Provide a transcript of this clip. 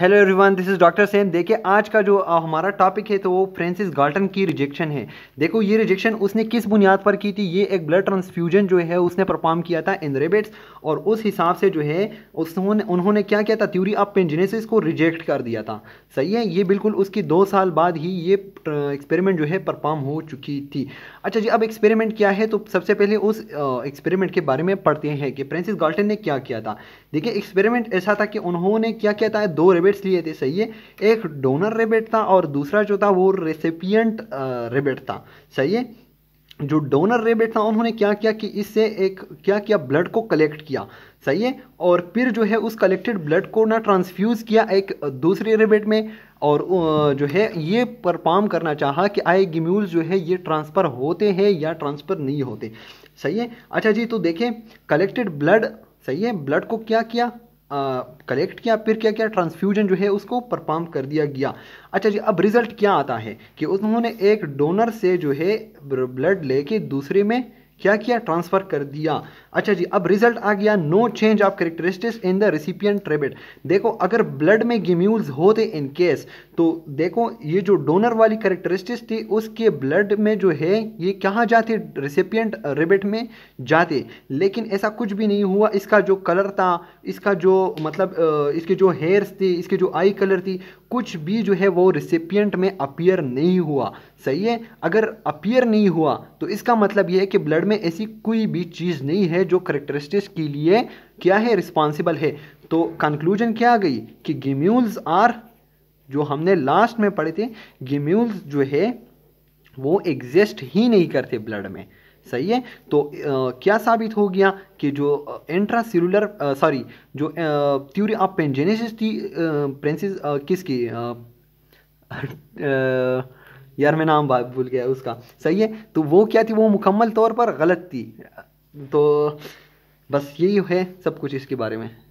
hello everyone this is doctor Sen देखिए आज का जो हमारा टॉपिक है तो वो फ्रेंसिस गार्टन की रिजेक्शन है देखो ये रिजेक्शन उसने किस बुनियाद पर की थी ये एक ब्लड ट्रांसफ्यूजन जो है उसने परफॉर्म किया था एनरेबेट्स और उस हिसाब से जो है उसने उन्होंने क्या किया था थ्यूरी ऑफ पेंजिनेसिस को रिजेक्ट कर दिया था सही है ये बिल्कुल उसकी दो साल बाद ही ये एक्सपेरिमेंट जो है परफॉर्म हो चुकी थी अच्छा जी अब एक्सपेरिमेंट क्या है तो सबसे पहले उस एक्सपेरिमेंट के बारे में पढ़ते हैं कि फ्रेंसिस गार्टन ने क्या किया था देखिए एक्सपेरिमेंट ऐसा था कि उन्होंने क्या किया था दो रेबेट रेबेट्स लिए थे सही है एक डोनर रेबेट था और दूसरा जो था वो रेसिपियंट रेबेट था सही है जो डोनर रेबेट था उन्होंने क्या किया कि इससे एक क्या किया ब्लड को कलेक्ट किया सही है और फिर जो है उस कलेक्टेड ब्लड को ना ट्रांसफ्यूज़ किया एक दूसरे रेबेट में और जो है ये परफॉर्म करना चाहा कि आई गिम्यूल जो है ये ट्रांसफ़र होते हैं या ट्रांसफ़र नहीं होते सही है अच्छा जी तो देखें कलेक्टेड ब्लड सही है ब्लड को क्या किया कलेक्ट किया फिर क्या क्या ट्रांसफ्यूजन जो है उसको परफॉर्म कर दिया गया अच्छा जी अब रिज़ल्ट क्या आता है कि उन्होंने एक डोनर से जो है ब्लड लेके दूसरे में क्या किया ट्रांसफ़र कर दिया अच्छा जी अब रिजल्ट आ गया no change of characteristics in the recipient ट्रेबिट देखो अगर ब्लड में गिम्यूल्स होते इन केस तो देखो ये जो डोनर वाली करेक्टरिस्टिक्स थी उसके ब्लड में जो है ये कहाँ जाते रिसिपियंट रिबिट uh, में जाते लेकिन ऐसा कुछ भी नहीं हुआ इसका जो कलर था इसका जो मतलब uh, इसके जो हेयर्स थे इसके जो आई कलर थी कुछ भी जो है वो रिसिपियंट में अपियर नहीं हुआ सही है अगर अपियर नहीं हुआ तो इसका मतलब ये है कि ब्लड में ऐसी कोई भी चीज़ नहीं है जो करेक्टरिस्टिक्स के लिए क्या है रिस्पॉन्सिबल है तो कंक्लूजन क्या आ गई कि गेम्यूल्स आर जो हमने लास्ट में पढ़े थे गेम्यूल्स जो है वो एग्जिस्ट ही नहीं करते ब्लड में सही है तो आ, क्या साबित हो गया कि जो इंट्रा सेलुलर सॉरी जो थ्यूरी ऑफ पेंजेनेसिस थी प्रिंसिस किसकी आ, आ, यार मैं नाम बात भूल गया उसका सही है तो वो क्या थी वो मुकम्मल तौर पर गलत थी तो बस यही है सब कुछ इसके बारे में